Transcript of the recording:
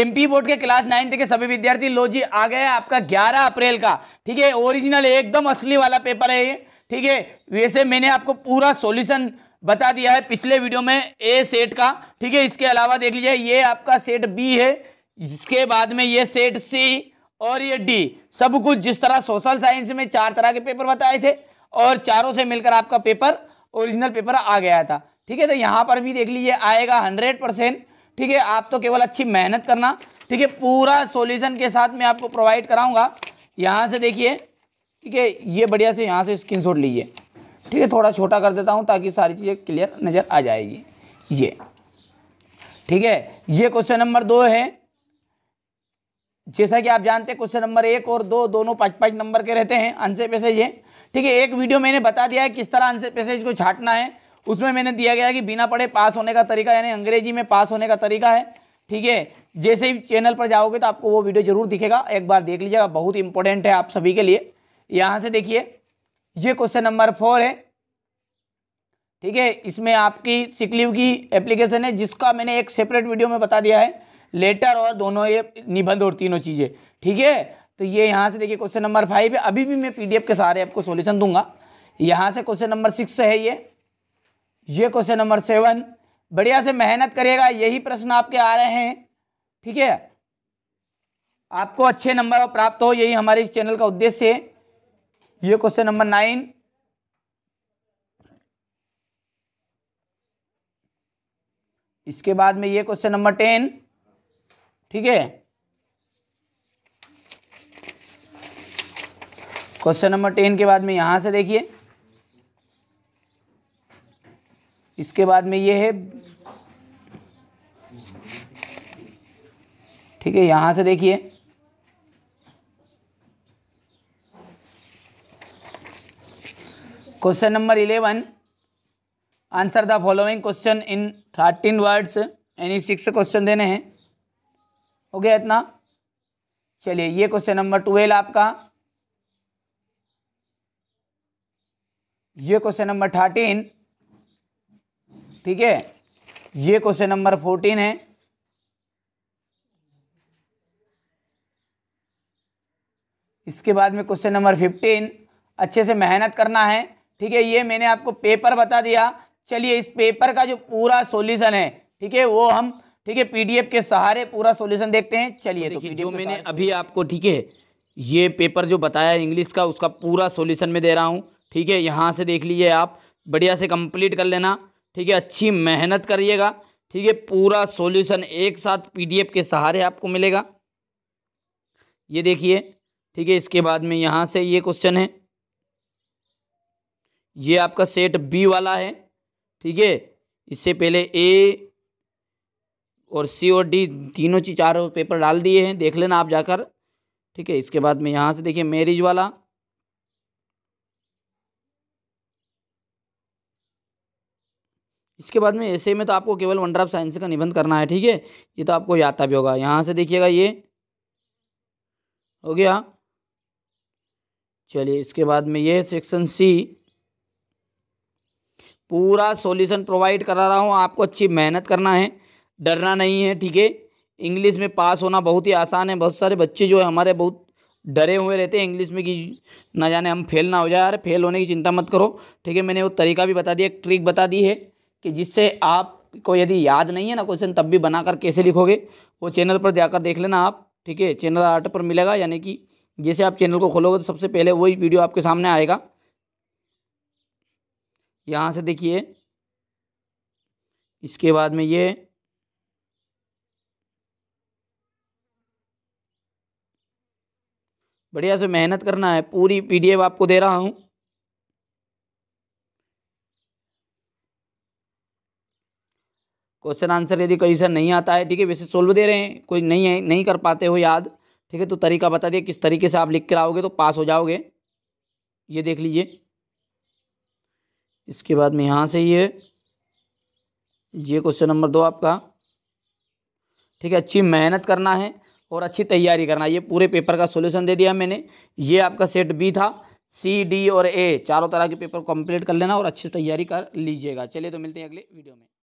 MP board के class ninth के सभी विद्यार्थी लो जी आ गया आपका ग्यारह अप्रैल का ठीक है ओरिजिनल एकदम असली वाला पेपर है ये ठीक है वैसे मैंने आपको पूरा सॉल्यूशन बता दिया है पिछले वीडियो में ए सेट का ठीक है इसके अलावा देख लीजिए ये आपका सेट बी है इसके बाद में ये सेट सी और ये डी सब कुछ जिस तरह सोशल साइंस में चार तरह के पेपर बताए थे और चारों से मिलकर आपका पेपर ओरिजिनल पेपर आ गया था ठीक है तो यहाँ पर भी देख लीजिए आएगा हंड्रेड परसेंट ठीक है आप तो केवल अच्छी मेहनत करना ठीक है पूरा सॉल्यूशन के साथ मैं आपको प्रोवाइड कराऊंगा यहाँ से देखिए ठीक है ये बढ़िया से यहाँ से शॉट लीजिए ठीक है थोड़ा छोटा कर देता हूँ ताकि सारी चीज़ें क्लियर नज़र आ जाएगी ये ठीक है ये क्वेश्चन नंबर दो है जैसा कि आप जानते हैं क्वेश्चन नंबर एक और दो दोनों पाँच पाँच नंबर के रहते हैं आंसर पैसेज ये ठीक है एक वीडियो मैंने बता दिया है किस तरह आंसर पैसेज को छाटना है उसमें मैंने दिया गया कि बिना पढ़े पास होने का तरीका यानी अंग्रेजी में पास होने का तरीका है ठीक है जैसे ही चैनल पर जाओगे तो आपको वो वीडियो जरूर दिखेगा एक बार देख लीजिएगा बहुत इंपॉर्टेंट है आप सभी के लिए यहाँ से देखिए ये क्वेश्चन नंबर फोर है ठीक है इसमें आपकी सिकलीव की एप्लीकेशन है जिसका मैंने एक सेपरेट वीडियो में बता दिया है लेटर और दोनों ये निबंध और तीनों चीज़ें ठीक है तो ये यहाँ से देखिए क्वेश्चन नंबर फाइव है अभी भी मैं पीडीएफ के सहारे आपको सॉल्यूशन दूंगा यहाँ से क्वेश्चन नंबर सिक्स है ये ये क्वेश्चन नंबर सेवन बढ़िया से मेहनत करिएगा यही प्रश्न आपके आ रहे हैं ठीक है आपको अच्छे नंबर प्राप्त हो यही हमारे इस चैनल का उद्देश्य है ये क्वेश्चन नंबर नाइन इसके बाद में ये क्वेश्चन नंबर टेन ठीक है क्वेश्चन नंबर टेन के बाद में यहां से देखिए इसके बाद में ये है ठीक है यहाँ से देखिए question number eleven answer the following question in thirteen words any six question देने हैं हो गया इतना चलिए ये क्वेश्चन नंबर ट्वेल्व आपका ये क्वेश्चन नंबर थर्टीन ठीक है ये क्वेश्चन नंबर फोर्टीन है इसके बाद में क्वेश्चन नंबर फिफ्टीन अच्छे से मेहनत करना है ठीक है ये मैंने आपको पेपर बता दिया चलिए इस पेपर का जो पूरा सोल्यूशन है ठीक है वो हम ठीक है पीडीएफ के सहारे पूरा सोल्यूशन देखते हैं चलिए तो देखिए तो जो मैंने अभी आपको ठीक है ये पेपर जो बताया इंग्लिश का उसका पूरा सोल्यूशन मैं दे रहा हूँ ठीक है यहाँ से देख लीजिए आप बढ़िया से कंप्लीट कर लेना ठीक है अच्छी मेहनत करिएगा ठीक है पूरा सॉल्यूशन एक साथ पीडीएफ के सहारे आपको मिलेगा ये देखिए ठीक है इसके बाद में यहाँ से ये क्वेश्चन है ये आपका सेट बी वाला है ठीक है इससे पहले ए और सी और डी तीनों चीज चारों पेपर डाल दिए हैं देख लेना आप जाकर ठीक है इसके बाद में यहाँ से देखिए मैरिज वाला इसके बाद में ऐसे में तो आपको केवल वंडर ऑफ साइंस का निबंध करना है ठीक है ये तो आपको याद भी होगा यहाँ से देखिएगा ये हो गया चलिए इसके बाद में ये सेक्शन सी पूरा सॉल्यूशन प्रोवाइड करा रहा हूँ आपको अच्छी मेहनत करना है डरना नहीं है ठीक है इंग्लिश में पास होना बहुत ही आसान है बहुत सारे बच्चे जो है हमारे बहुत डरे हुए रहते हैं इंग्लिश में कि ना जाने हम फेल ना हो जाए अरे फेल होने की चिंता मत करो ठीक है मैंने वो तरीका भी बता दिया एक ट्रिक बता दी है कि जिससे आपको यदि याद नहीं है ना क्वेश्चन तब भी बनाकर कैसे लिखोगे वो चैनल पर जाकर देख लेना आप ठीक है चैनल आर्ट पर मिलेगा यानी कि जैसे आप चैनल को खोलोगे तो सबसे पहले वही वीडियो आपके सामने आएगा यहाँ से देखिए इसके बाद में ये बढ़िया से मेहनत करना है पूरी पीडीएफ आपको दे रहा हूँ क्वेश्चन आंसर यदि कहीं से नहीं आता है ठीक है वैसे सोल्व दे रहे हैं कोई नहीं है नहीं कर पाते हो याद ठीक है तो तरीका बता दिया किस तरीके से आप लिख कर आओगे तो पास हो जाओगे ये देख लीजिए इसके बाद में यहाँ से ये ये क्वेश्चन नंबर दो आपका ठीक है अच्छी मेहनत करना है और अच्छी तैयारी करना ये पूरे पेपर का सोल्यूशन दे दिया मैंने ये आपका सेट बी था सी डी और ए चारों तरह के पेपर कंप्लीट कर लेना और अच्छी तैयारी कर लीजिएगा चलिए तो मिलते हैं अगले वीडियो में